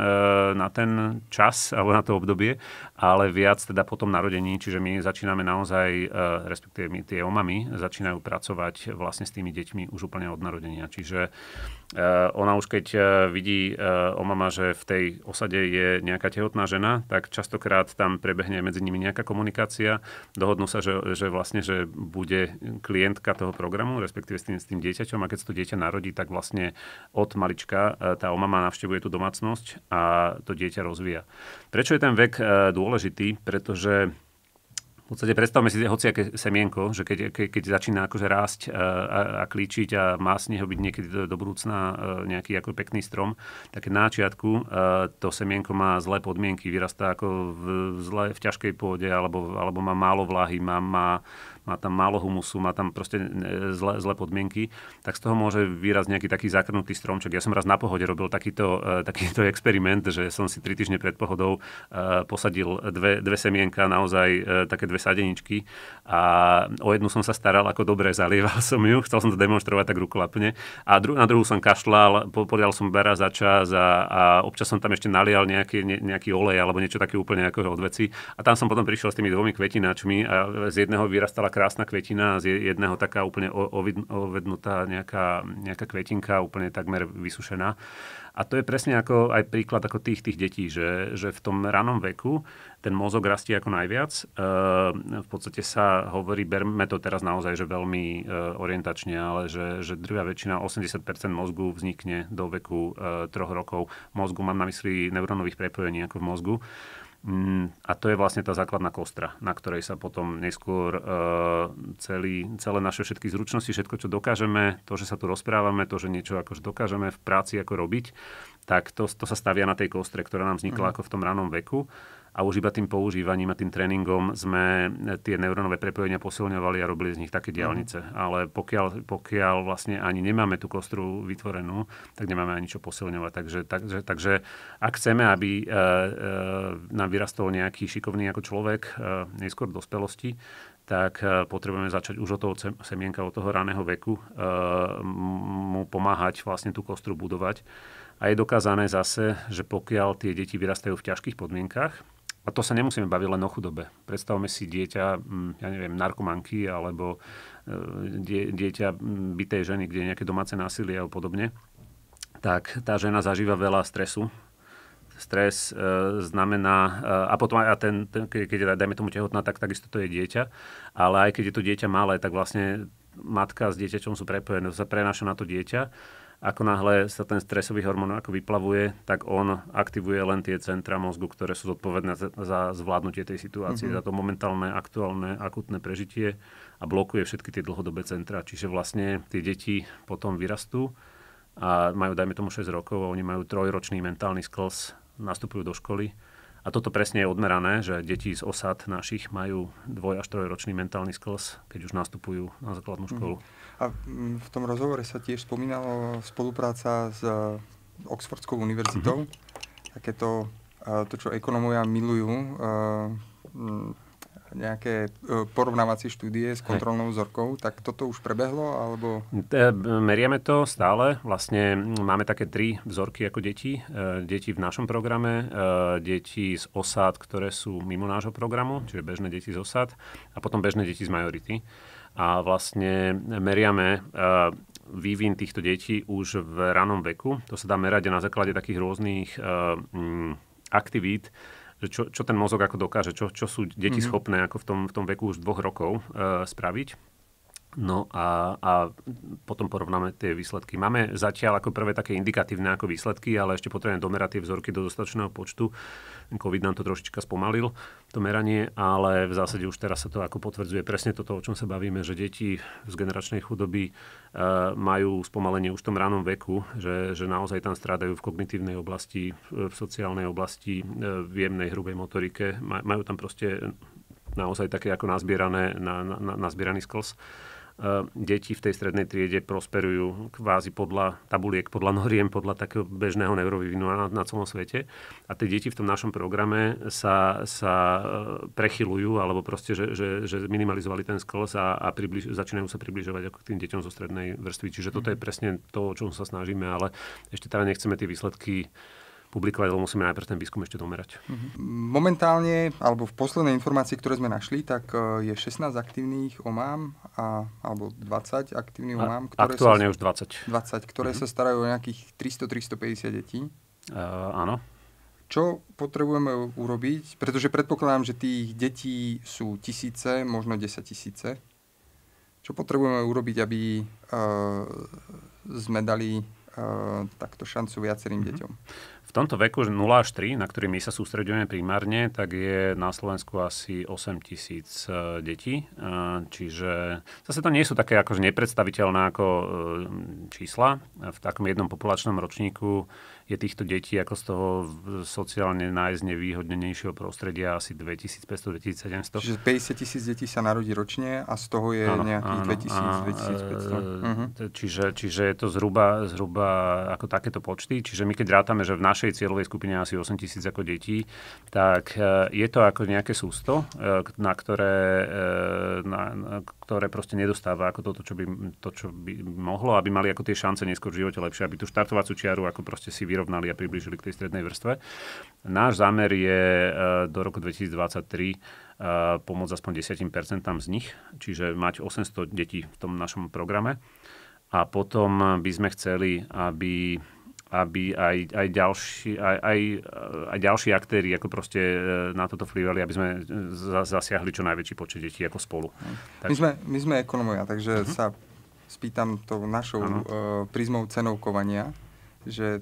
na ten čas alebo na to obdobie, ale viac teda po tom narodení, čiže my začíname naozaj, e, respektíve my tie omami začínajú pracovať vlastne s tými deťmi už úplne od narodenia. Čiže Eh, ona už keď eh, vidí eh, o mama, že v tej osade je nejaká tehotná žena, tak častokrát tam prebehne medzi nimi nejaká komunikácia. Dohodnú sa, že, že vlastne, že bude klientka toho programu, respektíve s tým, s tým dieťaťom a keď sa to dieťa narodí, tak vlastne od malička tá mama navštevuje tú domácnosť a to dieťa rozvíja. Prečo je ten vek dôležitý? Pretože v podstate predstavme si hociaké semienko, že keď, ke, keď začína akože rásť a, e, a, a klíčiť a má z neho byť niekedy do, do budúcna e, nejaký ako pekný strom, tak na začiatku e, to semienko má zlé podmienky, vyrastá ako v, zle, v ťažkej pôde alebo, alebo má málo vlahy, má, má má tam málo humusu, má tam proste e, zlé, zlé podmienky, tak z toho môže výrazť nejaký taký zakrnutý stromček. Ja som raz na pohode robil takýto, e, takýto experiment, že som si tri týždne pred pohodou e, posadil dve, dve semienka, naozaj také dve sadeničky a o jednu som sa staral ako dobre, zalieval som ju, chcel som to demonstrovať tak rukolapne a dru- na druhú som kašlal, podial som bera za čas a, a občas som tam ešte nalial nejaký, ne, nejaký olej alebo niečo také úplne ako od veci a tam som potom prišiel s tými dvomi kvetináčmi a z jedného vyrastala krásna kvetina, z jedného taká úplne ovednutá nejaká, nejaká kvetinka, úplne takmer vysušená. A to je presne ako aj príklad ako tých, tých detí, že, že v tom ranom veku ten mozog rastie ako najviac. E, v podstate sa hovorí, berme to teraz naozaj že veľmi e, orientačne, ale že, že druhá väčšina, 80% mozgu vznikne do veku e, troch rokov. Mozgu mám na mysli neurónových prepojení ako v mozgu. Mm, a to je vlastne tá základná kostra, na ktorej sa potom neskôr e, celý, celé naše všetky zručnosti, všetko, čo dokážeme, to, že sa tu rozprávame, to, že niečo akož dokážeme v práci ako robiť, tak to, to sa stavia na tej kostre, ktorá nám vznikla mm. ako v tom ranom veku a už iba tým používaním a tým tréningom sme e, tie neurónové prepojenia posilňovali a robili z nich také mhm. diálnice. Mm. Ale pokiaľ, pokiaľ vlastne ani nemáme tú kostru vytvorenú, tak nemáme ani čo posilňovať. Takže, takže, takže ak chceme, aby e, e, nám vyrastol nejaký šikovný ako človek e, neskôr v dospelosti, tak e, potrebujeme začať už od toho semienka, od toho raného veku, e, mu pomáhať vlastne tú kostru budovať a je dokázané zase, že pokiaľ tie deti vyrastajú v ťažkých podmienkach, a to sa nemusíme baviť len o chudobe. Predstavme si dieťa, mm, ja neviem, narkomanky alebo e, die, dieťa mm, bytej ženy, kde je nejaké domáce násilie a podobne. Tak tá žena zažíva veľa stresu. Stres e, znamená, e, a potom aj a ten, ten, keď je, dajme tomu, tehotná, tak takisto to je dieťa. Ale aj keď je to dieťa malé, tak vlastne matka s dieťaťom sú prepojené, sa prenáša na to dieťa ako náhle sa ten stresový hormón ako vyplavuje, tak on aktivuje len tie centra mozgu, ktoré sú zodpovedné za zvládnutie tej situácie, mm-hmm. za to momentálne, aktuálne, akutné prežitie a blokuje všetky tie dlhodobé centra. Čiže vlastne tie deti potom vyrastú a majú, dajme tomu, 6 rokov a oni majú trojročný mentálny sklz, nastupujú do školy a toto presne je odmerané, že deti z osad našich majú dvoj až trojročný mentálny skls, keď už nastupujú na základnú mhm. školu. Mm. A mm, v tom rozhovore sa tiež spomínalo spolupráca s e, Oxfordskou univerzitou. Uh-huh. Mhm. Takéto, e, to, čo ekonomovia milujú, e, mm, nejaké porovnávacie štúdie s kontrolnou vzorkou, tak toto už prebehlo? Alebo... Meriame to stále. Vlastne máme také tri vzorky ako deti. Deti v našom programe, deti z osad, ktoré sú mimo nášho programu, čiže bežné deti z osad a potom bežné deti z majority a vlastne meriame e, vývin týchto detí už v ranom veku. To sa dá merať na základe takých rôznych e, aktivít, že čo, čo ten mozog ako dokáže, čo, čo sú deti mm-hmm. schopné ako v tom, v tom veku už dvoch rokov e, spraviť. No a, a potom porovnáme tie výsledky. Máme zatiaľ ako prvé také indikatívne ako výsledky, ale ešte potrebujeme domerať tie vzorky do dostatočného počtu. COVID nám to trošička spomalil to meranie, ale v zásade už teraz sa to ako potvrdzuje presne toto, o čom sa bavíme, že deti z generačnej chudoby e, majú spomalenie už v tom ránom veku, že, že naozaj tam strádajú v kognitívnej oblasti, v sociálnej oblasti, e, v jemnej hrubej motorike, majú tam proste naozaj také ako nazbierané, na, na, na, nazbieraný sklz. E, deti v tej strednej triede prosperujú kvázi podľa tabuliek, podľa noriem, podľa takého bežného neurovývinu na, na celom svete. A tie deti v tom našom programe sa, sa e, prechylujú, alebo proste, že, že, že minimalizovali ten sklos a, a približ, začínajú sa približovať ako k tým deťom zo strednej vrstvy. Čiže toto je mhm. presne to, o čom sa snažíme, ale ešte teda nechceme tie výsledky publikovať, lebo musíme najprv ten výskum ešte domerať. Mhm. Momentálne, alebo v poslednej informácii, ktoré sme našli, tak e, je 16 aktívnych omám, a, alebo 20 aktívnych omám. Ktoré aktuálne sa, už 20. 20, ktoré mm-hmm. sa starajú o nejakých 300-350 detí. Uh, áno čo potrebujeme urobiť? Pretože predpokladám, že tých detí sú tisíce, možno desať tisíce. Čo potrebujeme urobiť, aby uh, sme dali Eh, takto šancu viacerým mm-hmm. deťom. V tomto veku 0 až 3, na ktorý my sa sústredujeme primárne, tak je na Slovensku asi 8 tisíc eh, detí. Eh, čiže zase to nie sú také akože nepredstaviteľné ako čísla. V takom jednom populačnom ročníku je týchto detí ako z toho sociálne najznevýhodnenejšieho prostredia asi 2500-2700. Čiže 50 tisíc detí sa narodí ročne a z toho je ano, nejakých 2000-2500. Mhm. Čiže, čiže je to zhruba, zhruba ako takéto počty. Čiže my keď rátame, že v našej cieľovej skupine asi 8 tisíc ako detí, tak e, je to ako nejaké sústo, e, na ktoré, e, na, na, ktoré proste nedostáva ako toto, čo by, to, čo by mohlo, aby mali ako tie šance neskôr v živote lepšie, aby tú štartovacú čiaru ako proste si vyrobili vyrovnali a približili k tej strednej vrstve. Náš zámer je e, do roku 2023 e, pomôcť aspoň 10% z nich, čiže mať 800 detí v tom našom programe. A potom by sme chceli, aby aby aj, aj, ďalší, aj, aj, e, aj ďalší aktéry ako proste na toto vplývali, aby sme zasiahli čo najväčší počet detí ako spolu. No. Tak... My, sme, my sme ekonomovia, takže uh-huh. sa spýtam tou našou ano. uh, prízmou cenovkovania že e,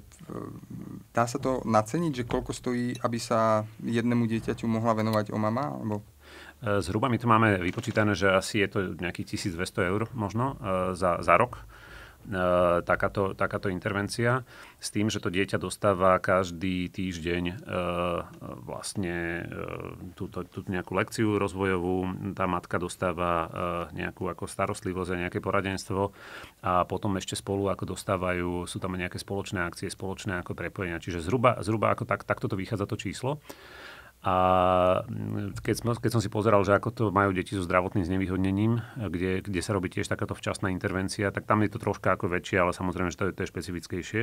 dá sa to naceniť, že koľko stojí, aby sa jednému dieťaťu mohla venovať o mama? Alebo... E, zhruba my to máme vypočítané, že asi je to nejakých 1200 eur možno e, za, za rok Eh, takáto, takáto intervencia s tým, že to dieťa dostáva každý týždeň eh, vlastne tú eh, tú nejakú lekciu rozvojovú, tá matka dostáva nejakú ako starostlivosť a nejaké poradenstvo a potom ešte spolu ako dostávajú, sú tam nejaké spoločné akcie, spoločné ako prepojenia. Čiže zhruba, zhruba ako tak, takto to vychádza to číslo. A mm, keď, som, keď som si pozeral, že ako to majú deti so zdravotným znevýhodnením, kde, kde sa robí tiež takáto včasná intervencia, tak tam je to troška ako väčšie, ale samozrejme, že to je, to je špecifickejšie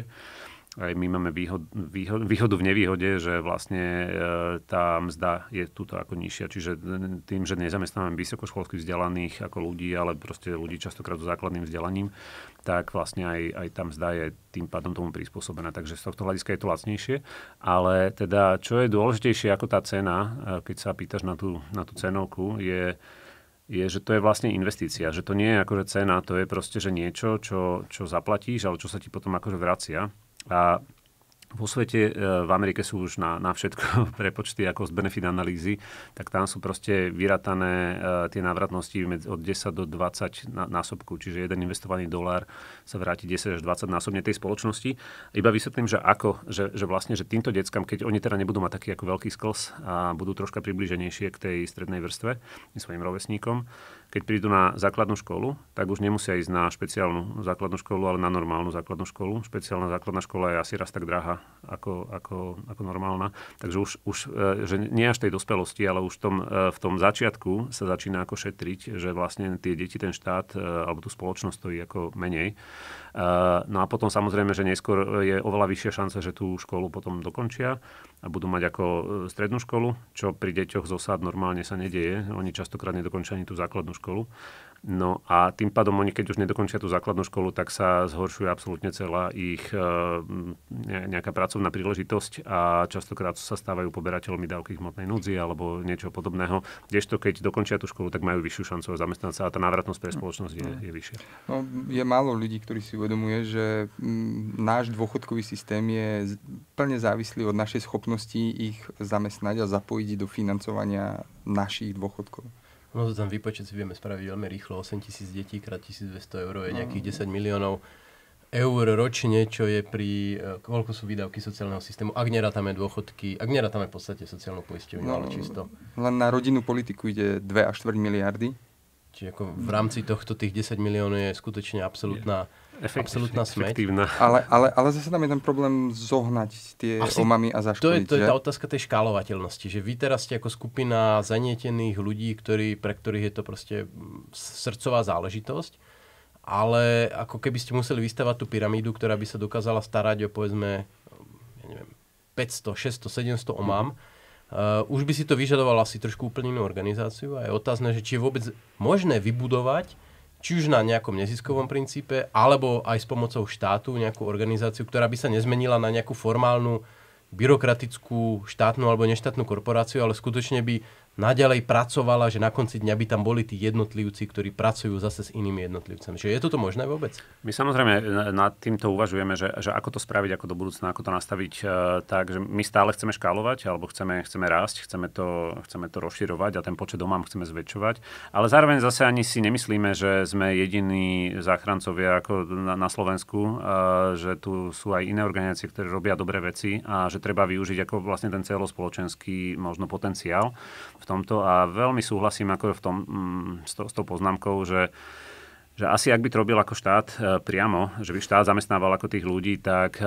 aj my máme výhod, výhod, výhodu v nevýhode, že vlastne e, tá mzda je tuto ako nižšia. Čiže e, tým, že nezamestnávame vysokoškolských vzdelaných ako ľudí, ale proste ľudí častokrát so základným vzdelaním, tak vlastne aj, aj tá mzda je tým pádom tomu prispôsobená. Takže z tohto hľadiska je to lacnejšie. Ale teda, čo je dôležitejšie ako tá cena, e, keď sa pýtaš na tú, na tú cenovku, je, je, že to je vlastne investícia. Že to nie je akože cena, to je proste, že niečo, čo, čo zaplatíš, ale čo sa ti potom akože vracia. A vo svete, e, v Amerike sú už na, na všetko prepočty ako z benefit analýzy, tak tam sú proste vyratané e, tie návratnosti od 10 do 20 násobku, čiže jeden investovaný dolár sa vráti 10 až 20 násobne tej spoločnosti. Iba vysvetlím, že ako, že, že vlastne, že týmto deckám, keď oni teda nebudú mať taký ako veľký skls a budú troška približenejšie k tej strednej vrstve, svojim rovesníkom, keď prídu na základnú školu, tak už nemusia ísť na špeciálnu základnú školu, ale na normálnu základnú školu. Špeciálna základná škola je asi raz tak drahá ako, ako, ako normálna. Takže už, už e, že nie až tej dospelosti, ale už v tom, e, v tom začiatku sa začína ako šetriť, že vlastne tie deti, ten štát e, alebo tú spoločnosť stojí ako menej. No a potom samozrejme, že neskôr je oveľa vyššia šanca, že tú školu potom dokončia a budú mať ako e, strednú školu, čo pri deťoch z osad normálne sa nedieje. Oni častokrát nedokončia ani tú základnú školu. No a tým pádom oni, keď už nedokončia tú základnú školu, tak sa zhoršuje absolútne celá ich eh, nejaká pracovná príležitosť a častokrát sa stávajú poberateľmi dávky hmotnej núdzi alebo niečo podobného. Kdežto keď dokončia tú školu, tak majú vyššiu šancu zamestnať sa a tá návratnosť pre spoločnosť je, je vyššia. No, je málo ľudí, ktorí si uvedomuje, že mm, náš dôchodkový systém je plne závislý od našej schopnosti ich zamestnať a zapojiť do financovania našich dôchodkov. No to tam výpočet si vieme spraviť veľmi rýchlo. tisíc detí krát 1200 eur je no. nejakých 10 miliónov eur ročne, čo je pri... E, koľko sú výdavky sociálneho systému, ak nerátame dôchodky, ak nerátame v podstate sociálnu poisťovňu, no, ale čisto. Len na rodinnú politiku ide 2 až 4 miliardy. Čiže ako v rámci tohto tých 10 miliónov je skutočne absolútna... Yeah Efekt, absolútna smeť. Ale, ale, ale zase tam je ten problém zohnať tie Asi, omamy a zaškodiť. To je, to je tá otázka tej škálovateľnosti, že vy teraz ste ako skupina zanietených ľudí, ktorý, pre ktorých je to proste mm, srdcová záležitosť, ale ako keby ste museli vystavať tú pyramídu, ktorá by sa dokázala starať o povedzme ja neviem, 500, 600, 700 omám, Uh, už by si to vyžadovalo asi trošku úplne inú organizáciu a je otázne, že či je vôbec možné vybudovať uh, či už na nejakom neziskovom princípe, alebo aj s pomocou štátu, nejakú organizáciu, ktorá by sa nezmenila na nejakú formálnu byrokratickú štátnu alebo neštátnu korporáciu, ale skutočne by naďalej pracovala, že na konci dňa by tam boli tí jednotlivci, ktorí pracujú zase s inými jednotlivcami. Čiže je toto možné vôbec? My samozrejme nad týmto uvažujeme, že, že ako to spraviť, ako do budúcna, ako to nastaviť e, tak, že my stále chceme škálovať, alebo chceme, chceme rásť, chceme to, chceme to rozširovať a ten počet domám chceme zväčšovať. Ale zároveň zase ani si nemyslíme, že sme jediní záchrancovia ako na, na Slovensku, e, že tu sú aj iné organizácie, ktoré robia dobré veci a že treba využiť ako vlastne ten celospoločenský možno potenciál v tomto a veľmi súhlasím ako v tom, mm, s, to, s tou poznámkou, že že asi ak by to robil ako štát e, priamo, že by štát zamestnával ako tých ľudí, tak e,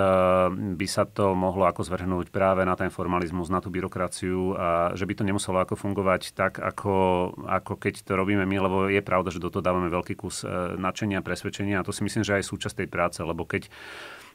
by sa to mohlo ako zvrhnúť práve na ten formalizmus, na tú byrokraciu a že by to nemuselo ako fungovať tak, ako, ako keď to robíme my, lebo je pravda, že do toho dávame veľký kus e, nadšenia, presvedčenia a to si myslím, že aj súčasť tej práce, lebo keď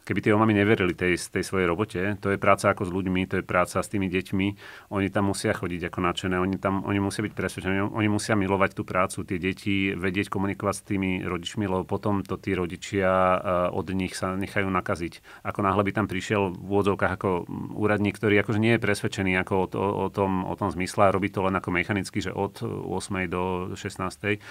keby tie mami neverili tej, tej svojej robote, to je práca ako s ľuďmi, to je práca s tými deťmi, oni tam musia chodiť ako nadšené, oni, tam, oni musia byť presvedčení, oni musia milovať tú prácu, tie deti, vedieť komunikovať s tými rodičmi, lebo potom to tí rodičia eh, od nich sa nechajú nakaziť. Ako náhle by tam prišiel v úvodzovkách ako úradník, ktorý akože nie je presvedčený ako o, to, o, tom, o tom zmysle a robí to len ako mechanicky, že od 8. do 16.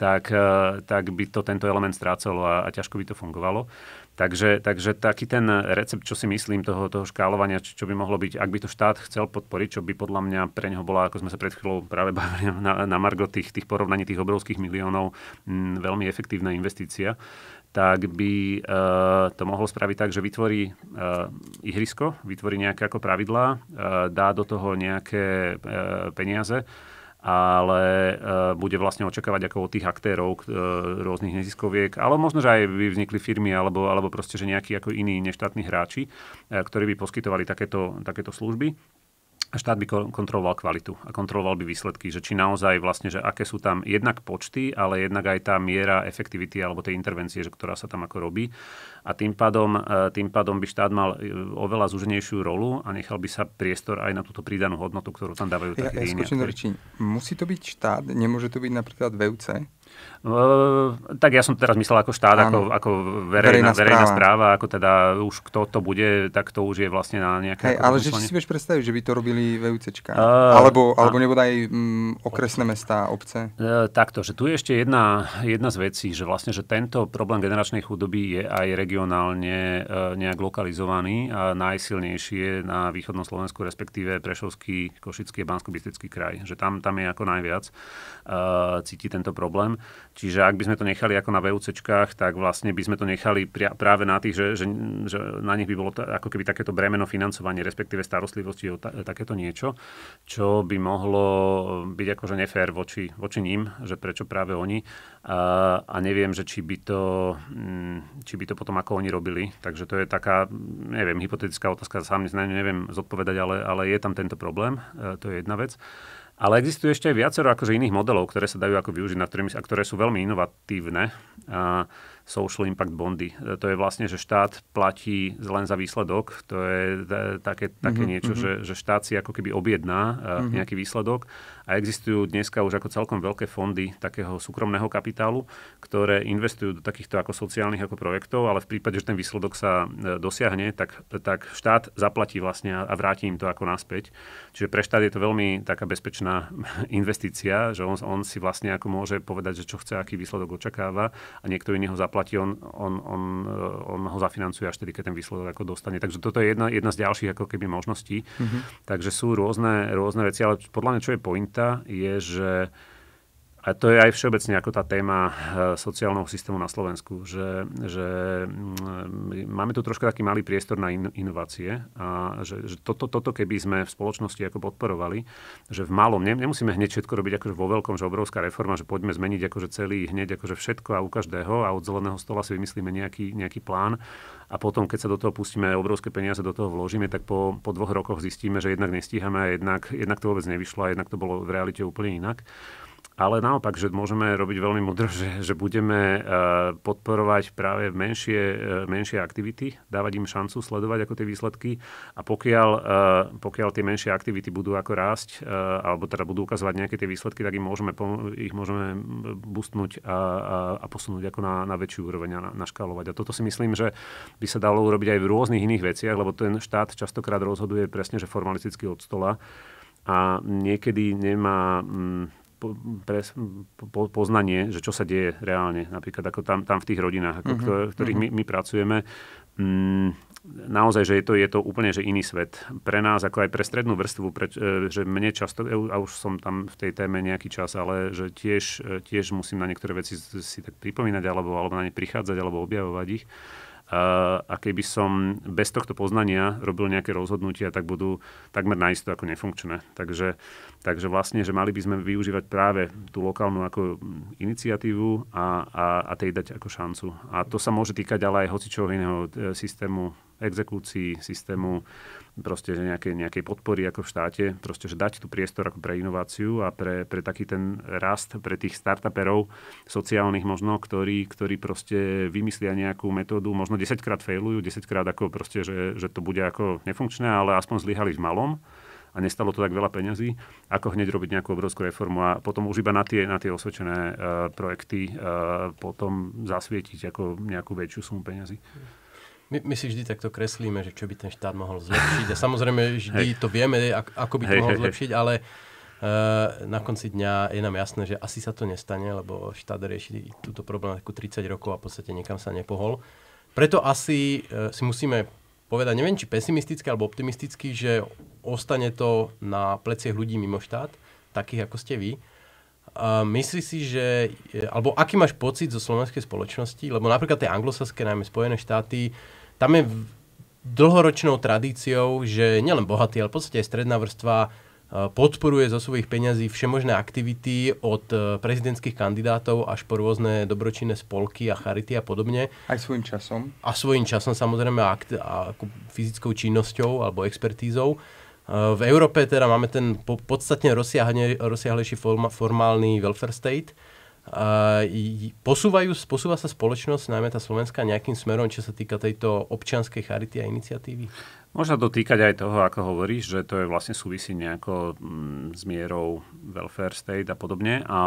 tak, eh, tak by to tento element strácalo a, a ťažko by to fungovalo. Takže, takže taký ten recept, čo si myslím, toho, toho škálovania, čo, čo by mohlo byť, ak by to štát chcel podporiť, čo by podľa mňa pre neho bola, ako sme sa pred chvíľou práve bavili na, na Margo tých, tých porovnaní tých obrovských miliónov, m, mm, veľmi efektívna investícia, tak by e, to mohlo spraviť tak, že vytvorí e, ihrisko, vytvorí nejaké ako pravidlá, e, dá do toho nejaké e, peniaze ale eh, bude vlastne očakávať ako od tých aktérov eh, rôznych neziskoviek, ale možno, že aj by vznikli firmy alebo, alebo proste, že nejakí ako iní neštátni hráči, eh, ktorí by poskytovali takéto, takéto služby štát by kontroloval kvalitu a kontroloval by výsledky, že či naozaj vlastne, že aké sú tam jednak počty, ale jednak aj tá miera efektivity alebo tej intervencie, že ktorá sa tam ako robí. A tým pádom, e, tým pádom by štát mal e, oveľa zúženejšiu rolu a nechal by sa priestor aj na túto pridanú hodnotu, ktorú tam dávajú také ja, ja iné. Musí to byť štát, nemôže to byť napríklad VUC? tak ja som teraz myslel ako štát, ako, ako verejná, verejná, správa. verejná správa, ako teda už kto to bude, tak to už je vlastne na nejaké... Hej, ale že si vieš predstaviť, že by to robili VUCčka, e uh, alebo, alebo aj mm, okresné mestá, obce? Uh, takto, že tu je ešte jedna, jedna z vecí, že vlastne, že tento problém generačnej chudoby je aj regionálne uh, nejak lokalizovaný a najsilnejšie na východnom Slovensku, respektíve Prešovský, Košický a bansko kraj, že tam, tam je ako najviac uh, cíti tento problém. Čiže ak by sme to nechali ako na VUCčkách, tak vlastne by sme to nechali pria- práve na tých, že, že, že na nich by bolo t- ako keby takéto bremeno financovanie, respektíve starostlivosti o ta- takéto niečo, čo by mohlo byť akože nefér voči, voči ním, že prečo práve oni. A, a neviem, že či by, to, mm, či by to potom ako oni robili. Takže to je taká, neviem, hypotetická otázka, sám neviem zodpovedať, ale, ale je tam tento problém. E, to je jedna vec. Ale existuje ešte aj viacero akože iných modelov, ktoré sa dajú ako využiť, na ktorými, a ktoré sú veľmi inovatívne. A, social impact bondy. E, to je vlastne, že štát platí len za výsledok. To je e, také, také mm-hmm. niečo, mhm. Že, že štát si ako keby objedná mm-hmm. nejaký výsledok. A existujú dneska už ako celkom veľké fondy takého súkromného kapitálu, ktoré investujú do takýchto ako sociálnych ako projektov, ale v prípade, že ten výsledok sa dosiahne, tak, tak štát zaplatí vlastne a vráti im to ako naspäť. Čiže pre štát je to veľmi taká bezpečná investícia, že on, on si vlastne ako môže povedať, že čo chce, aký výsledok očakáva a niekto iný ho zaplatí zaplatí, on, on, on, eh, on ho zafinancuje až tedy, keď ten výsledok ako dostane. Takže toto je jedna, jedna z ďalších ako keby možností. Mm-hmm. Takže sú rôzne, rôzne veci, ale podľa mňa čo je pointa, je, že uh, a to je aj všeobecne ako tá téma eh, sociálneho systému na Slovensku, že, že mm, eh, máme tu trošku taký malý priestor na in, inovácie a že, že toto, toto keby sme v spoločnosti ako podporovali, že v malom, ne, nemusíme hneď všetko robiť akože vo veľkom, že obrovská reforma, že poďme zmeniť akože celý hneď akože všetko a u každého a od zeleného stola si vymyslíme nejaký, nejaký plán a potom, keď sa do toho pustíme, obrovské peniaze do toho vložíme, tak po, po dvoch rokoch zistíme, že jednak nestíhame a jednak, jednak to vôbec nevyšlo a jednak to bolo v realite úplne inak ale naopak, že môžeme robiť veľmi mudro, že, že budeme eh, podporovať práve menšie, eh, menšie aktivity, dávať im šancu sledovať ako tie výsledky a pokiaľ, eh, pokiaľ tie menšie aktivity budú ako rásť, alebo teda budú ukazovať nejaké tie výsledky, tak im môžeme, ich môžeme boostnúť a, a, a posunúť ako na, na väčšiu úroveň a na, A toto si myslím, že by sa dalo urobiť aj v rôznych iných veciach, lebo ten štát častokrát rozhoduje presne, že formalisticky od stola a niekedy nemá mm, pre, po, poznanie, že čo sa deje reálne, napríklad ako tam, tam v tých rodinách, ako, mm-hmm. uh ktorých my, mhm. my pracujeme. Mm, naozaj, že je to, je to úplne že iný svet. Pre nás, ako aj pre strednú vrstvu, pre, e, že mne často, e, a už som tam v tej téme nejaký čas, ale že tiež, e, tiež musím na niektoré veci si tak pripomínať, alebo, alebo na ne prichádzať, alebo objavovať ich a keby som bez tohto poznania robil nejaké rozhodnutia, tak budú takmer najisto ako nefunkčné. Takže, takže vlastne, že mali by sme využívať práve tú lokálnu ako iniciatívu a, a, a tej dať ako šancu. A to sa môže týkať ale aj hocičoho iného e, systému exekúcií, systému proste nejakej, nejakej podpory ako v štáte, proste, že dať tu priestor ako pre inováciu a pre, pre taký ten rast, pre tých startuperov sociálnych možno, ktorí, ktorí proste vymyslia nejakú metódu, možno 10 krát failujú, 10 krát ako proste, že, že to bude ako nefunkčné, ale aspoň zlyhali v malom a nestalo to tak veľa peňazí, ako hneď robiť nejakú obrovskú reformu a potom už iba na tie, na tie osvedčené uh, projekty uh, potom zasvietiť ako nejakú väčšiu sumu peňazí. Mm. My, my si vždy takto kreslíme, že čo by ten štát mohol zlepšiť. A samozrejme, vždy hey. to vieme, ako by to hey, mohol hey, zlepšiť, ale uh, na konci dňa je nám jasné, že asi sa to nestane, lebo štát rieši túto problematiku 30 rokov a v podstate niekam sa nepohol. Preto asi uh, si musíme povedať, neviem či pesimisticky alebo optimisticky, že ostane to na pleciach ľudí mimo štát, takých ako ste vy Uh, myslí si, že, e, alebo aký máš pocit zo slovenskej spoločnosti, lebo napríklad tie anglosaské, najmä Spojené štáty, tam je dlhoročnou tradíciou, že nielen bohatí, ale v podstate aj stredná vrstva e, podporuje zo svojich peňazí všemožné aktivity od e, prezidentských kandidátov až po rôzne dobročinné spolky a charity a podobne. Aj svojim časom. A svojim časom samozrejme a, a fyzickou činnosťou alebo expertízou. Uh, v Európe teda máme ten podstatne rozsiahlejší formálny welfare state. Posúvajú, posúva sa spoločnosť, najmä tá Slovenska, nejakým smerom, čo sa týka tejto občianskej charity a iniciatívy? Možno to týkať aj toho, ako hovoríš, že to je vlastne súvisí nejako mm, s mierou welfare state a podobne. A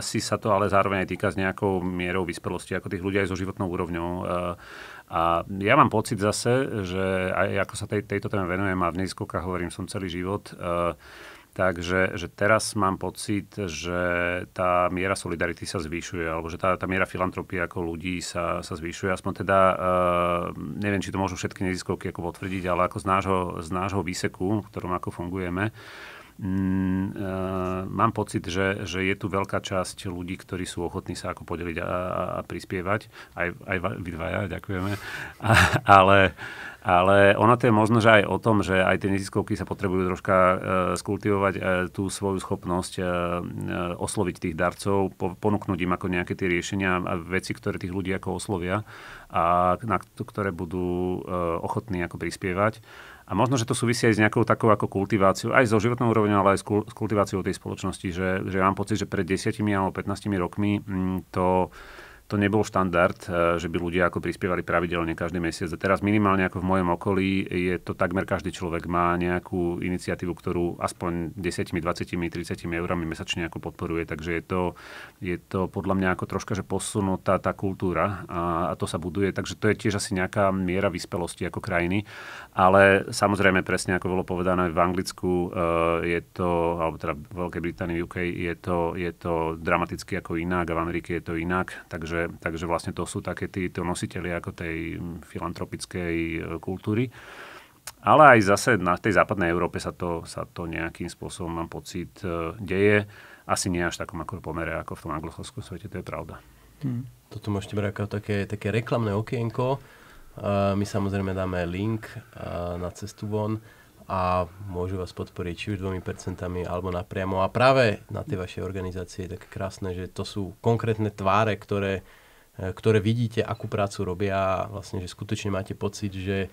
asi sa to ale zároveň aj týka s nejakou mierou vyspelosti, ako tých ľudí aj so životnou úrovňou. E, a ja mám pocit zase, že aj ako sa tej, tejto téme venujem a v nezkokách hovorím som celý život, uh, Takže že teraz mám pocit, že tá miera solidarity sa zvyšuje, alebo že tá, tá miera filantropie ako ľudí sa, sa zvyšuje. Aspoň teda, e, neviem, či to môžu všetky neziskovky ako potvrdiť, ale ako z nášho, z nášho výseku, v ktorom ako fungujeme, Mm, e, mám pocit, že, že je tu veľká časť ľudí, ktorí sú ochotní sa ako podeliť a, a, a prispievať. Aj, aj vy dvaja, ďakujeme. A, ale, ale ono to je možno, že aj o tom, že aj tie neziskovky sa potrebujú troška e, skultivovať e, tú svoju schopnosť e, e, osloviť tých darcov, po, ponúknuť im ako nejaké tie riešenia a veci, ktoré tých ľudí ako oslovia a na ktoré budú e, ochotní ako prispievať. A možno, že to súvisí aj s nejakou takou ako kultiváciou, aj so životnou úrovňou, ale aj s kultiváciou tej spoločnosti, že, že mám pocit, že pred 10 alebo 15 rokmi mm, to to nebol štandard, e, že by ľudia ako prispievali pravidelne každý mesiac. A teraz minimálne ako v mojom okolí je to takmer každý človek má nejakú iniciatívu, ktorú aspoň 10, 20, 30 eurami mesačne ako podporuje. Takže je to, je to podľa mňa ako troška, že posunutá tá kultúra a, a to sa buduje. Takže to je tiež asi nejaká miera vyspelosti ako krajiny. Ale samozrejme presne ako bolo povedané v Anglicku e, je to, alebo teda v Veľkej Británii, UK je to, je to dramaticky ako inak a v Amerike je to inak. Takže Takže, takže vlastne to sú také tí, tí nositeľi ako tej filantropickej e, kultúry. Ale aj zase na tej západnej Európe sa to, sa to nejakým spôsobom, mám pocit, e, deje. Asi nie až v takom ako pomere ako v tom anglosaskom svete, to je pravda. Hmm. Toto môžete brať ako také, také reklamné okienko. Uh, my samozrejme dáme link uh, na cestu von a môžu vás podporiť či už dvomi percentami alebo napriamo. A práve na tie vaše organizácie je také krásne, že to sú konkrétne tváre, ktoré, e, ktoré vidíte, akú prácu robia a vlastne, že skutočne máte pocit, že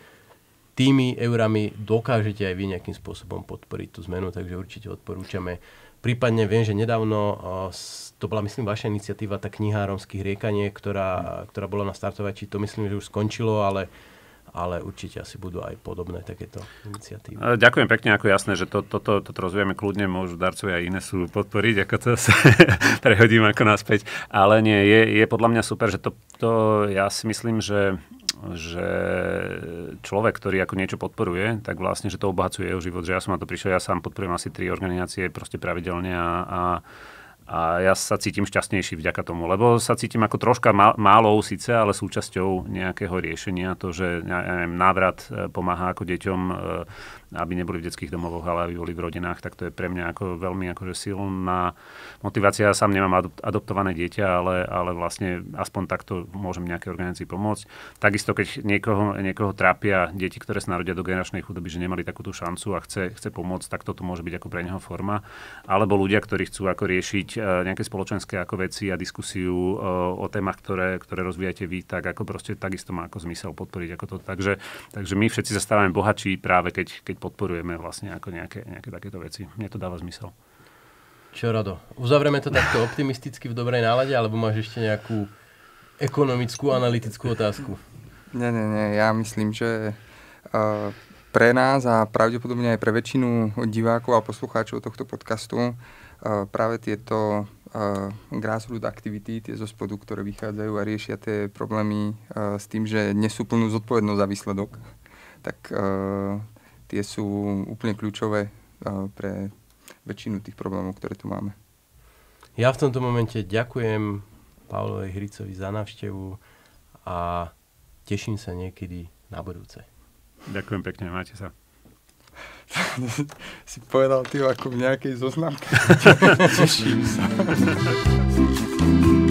tými eurami dokážete aj vy nejakým spôsobom podporiť tú zmenu, takže určite odporúčame. Prípadne viem, že nedávno, e, to bola myslím vaša iniciatíva, tá kniha romských riekanie, ktorá, ktorá bola na startovači, to myslím, že už skončilo, ale ale určite asi budú aj podobné takéto iniciatívy. E, ďakujem pekne, ako jasné, že toto to, to, to, rozvíjame kľudne, môžu darcovia aj iné sú podporiť, ako to sa prehodím ako naspäť. Ale nie, je, je podľa mňa super, že to, to ja si myslím, že že človek, ktorý ako niečo podporuje, tak vlastne, že to obohacuje jeho život. Že ja som na to prišiel, ja sám podporujem asi tri organizácie proste pravidelne a, a a ja sa cítim šťastnejší vďaka tomu, lebo sa cítim ako troška málou síce, ale súčasťou nejakého riešenia. To, že ja neviem, návrat e, pomáha ako deťom e, aby neboli v detských domovoch, ale aby boli v rodinách, tak to je pre mňa ako veľmi akože silná motivácia. Ja sám nemám adoptované dieťa, ale, ale vlastne aspoň takto môžem nejaké organizácii pomôcť. Takisto, keď niekoho, niekoho trápia deti, ktoré sa narodia do generačnej chudoby, že nemali takúto šancu a chce, chce pomôcť, tak toto môže byť ako pre neho forma. Alebo ľudia, ktorí chcú ako riešiť e, nejaké spoločenské ako veci a diskusiu e, o témach, ktoré, ktoré rozvíjate vy, tak ako proste takisto má ako zmysel podporiť ako to. Takže, takže my všetci sa stávame bohačí práve keď, keď podporujeme vlastne ako nejaké, nejaké takéto veci. Mne to dáva zmysel. Čo, Rado? Uzavrieme to takto optimisticky v dobrej nálade, alebo máš ešte nejakú ekonomickú, analytickú otázku? Nie, nie, nie. Ja myslím, že uh, pre nás a pravdepodobne aj pre väčšinu divákov a poslucháčov tohto podcastu uh, práve tieto uh, activity, aktivity, tie zo spodu, ktoré vychádzajú a riešia tie problémy uh, s tým, že nesú plnú zodpovednosť za výsledok, tak uh, tie sú úplne kľúčové pre väčšinu tých problémov, ktoré tu máme. Ja v tomto momente ďakujem Pavlovej Hricovi za návštevu a teším sa niekedy na budúce. Ďakujem pekne, máte sa. si povedal ty ako v nejakej zoznamke. teším sa.